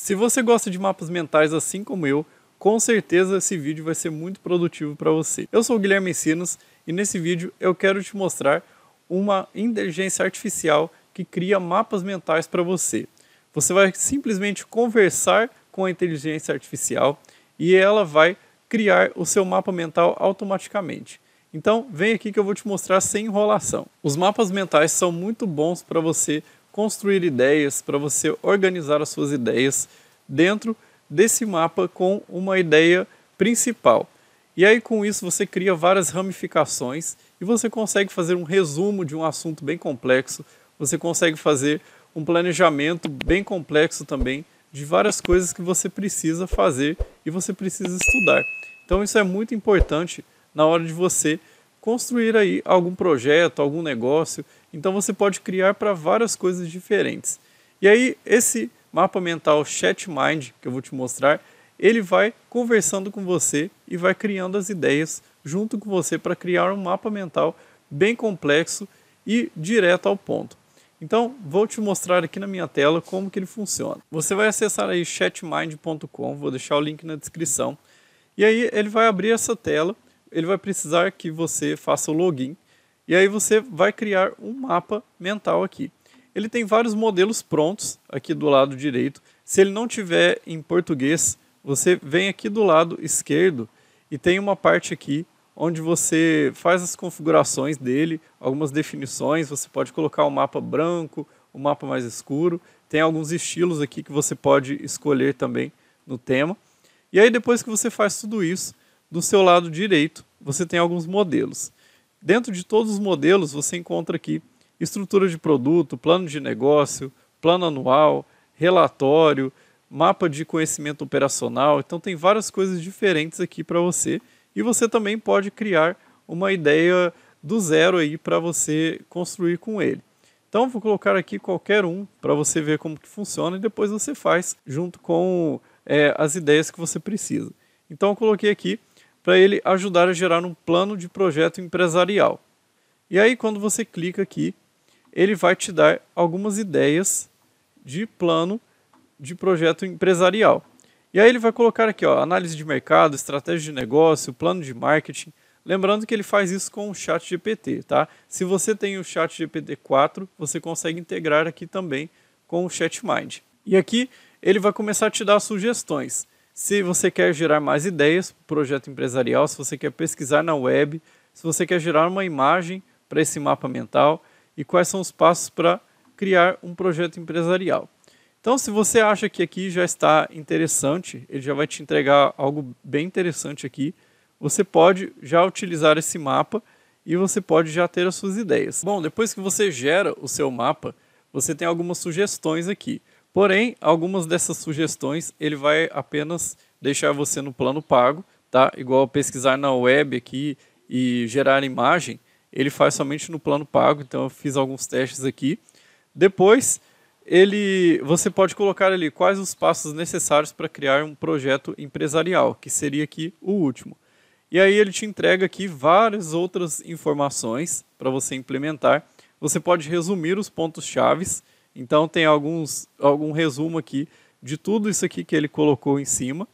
Se você gosta de mapas mentais assim como eu, com certeza esse vídeo vai ser muito produtivo para você. Eu sou o Guilherme Sinos e nesse vídeo eu quero te mostrar uma inteligência artificial que cria mapas mentais para você. Você vai simplesmente conversar com a inteligência artificial e ela vai criar o seu mapa mental automaticamente. Então, vem aqui que eu vou te mostrar sem enrolação. Os mapas mentais são muito bons para você construir ideias, para você organizar as suas ideias dentro desse mapa com uma ideia principal. E aí com isso você cria várias ramificações e você consegue fazer um resumo de um assunto bem complexo, você consegue fazer um planejamento bem complexo também de várias coisas que você precisa fazer e você precisa estudar. Então isso é muito importante na hora de você construir aí algum projeto, algum negócio. Então você pode criar para várias coisas diferentes. E aí esse mapa mental Chat Mind que eu vou te mostrar, ele vai conversando com você e vai criando as ideias junto com você para criar um mapa mental bem complexo e direto ao ponto. Então, vou te mostrar aqui na minha tela como que ele funciona. Você vai acessar aí chatmind.com, vou deixar o link na descrição. E aí ele vai abrir essa tela ele vai precisar que você faça o login. E aí você vai criar um mapa mental aqui. Ele tem vários modelos prontos aqui do lado direito. Se ele não tiver em português, você vem aqui do lado esquerdo e tem uma parte aqui onde você faz as configurações dele, algumas definições, você pode colocar o um mapa branco, o um mapa mais escuro, tem alguns estilos aqui que você pode escolher também no tema. E aí depois que você faz tudo isso, do seu lado direito, você tem alguns modelos. Dentro de todos os modelos, você encontra aqui estrutura de produto, plano de negócio, plano anual, relatório, mapa de conhecimento operacional. Então, tem várias coisas diferentes aqui para você. E você também pode criar uma ideia do zero aí para você construir com ele. Então, vou colocar aqui qualquer um para você ver como que funciona e depois você faz junto com é, as ideias que você precisa. Então, eu coloquei aqui para ele ajudar a gerar um plano de projeto empresarial. E aí, quando você clica aqui, ele vai te dar algumas ideias de plano de projeto empresarial. E aí ele vai colocar aqui, ó, análise de mercado, estratégia de negócio, plano de marketing. Lembrando que ele faz isso com o Chat GPT, tá? Se você tem o Chat GPT 4, você consegue integrar aqui também com o ChatMind. E aqui ele vai começar a te dar sugestões. Se você quer gerar mais ideias para projeto empresarial, se você quer pesquisar na web, se você quer gerar uma imagem para esse mapa mental e quais são os passos para criar um projeto empresarial. Então, se você acha que aqui já está interessante, ele já vai te entregar algo bem interessante aqui, você pode já utilizar esse mapa e você pode já ter as suas ideias. Bom, depois que você gera o seu mapa, você tem algumas sugestões aqui. Porém, algumas dessas sugestões ele vai apenas deixar você no plano pago, tá? Igual pesquisar na web aqui e gerar imagem, ele faz somente no plano pago, então eu fiz alguns testes aqui. Depois, ele você pode colocar ali quais os passos necessários para criar um projeto empresarial, que seria aqui o último. E aí ele te entrega aqui várias outras informações para você implementar. Você pode resumir os pontos chaves então tem alguns algum resumo aqui de tudo isso aqui que ele colocou em cima.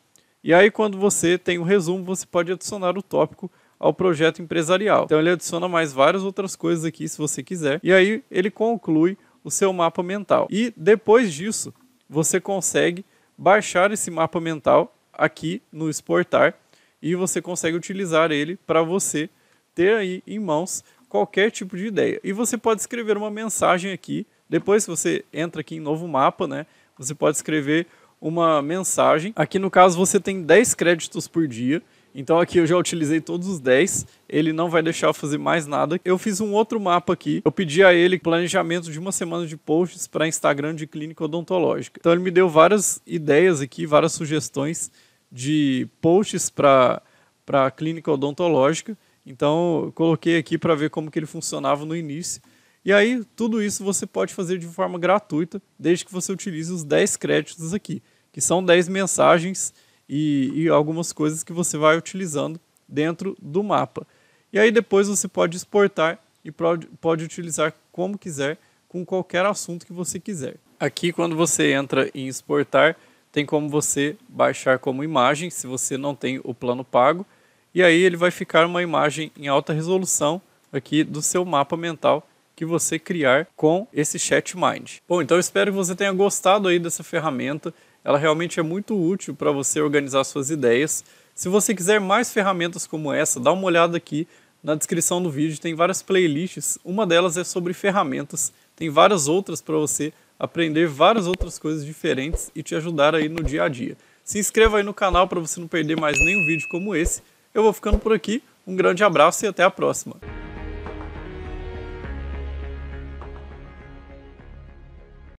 E aí quando você tem o um resumo, você pode adicionar o tópico ao projeto empresarial. Então ele adiciona mais várias outras coisas aqui se você quiser. E aí ele conclui o seu mapa mental. E depois disso, você consegue baixar esse mapa mental aqui no exportar e você consegue utilizar ele para você ter aí em mãos qualquer tipo de ideia. E você pode escrever uma mensagem aqui depois, se você entra aqui em novo mapa, né, você pode escrever uma mensagem. Aqui no caso você tem 10 créditos por dia. Então aqui eu já utilizei todos os 10, ele não vai deixar eu fazer mais nada. Eu fiz um outro mapa aqui, eu pedi a ele planejamento de uma semana de posts para Instagram de clínica odontológica. Então ele me deu várias ideias aqui, várias sugestões de posts para a clínica odontológica. Então eu coloquei aqui para ver como que ele funcionava no início. E aí, tudo isso você pode fazer de forma gratuita, desde que você utilize os 10 créditos aqui, que são 10 mensagens e, e algumas coisas que você vai utilizando dentro do mapa. E aí, depois você pode exportar e pode, pode utilizar como quiser, com qualquer assunto que você quiser. Aqui, quando você entra em exportar, tem como você baixar como imagem, se você não tem o plano pago. E aí ele vai ficar uma imagem em alta resolução aqui do seu mapa mental que você criar com esse Chat Mind. Bom, então espero que você tenha gostado aí dessa ferramenta. Ela realmente é muito útil para você organizar suas ideias. Se você quiser mais ferramentas como essa, dá uma olhada aqui na descrição do vídeo, tem várias playlists. Uma delas é sobre ferramentas, tem várias outras para você aprender várias outras coisas diferentes e te ajudar aí no dia a dia. Se inscreva aí no canal para você não perder mais nenhum vídeo como esse. Eu vou ficando por aqui. Um grande abraço e até a próxima.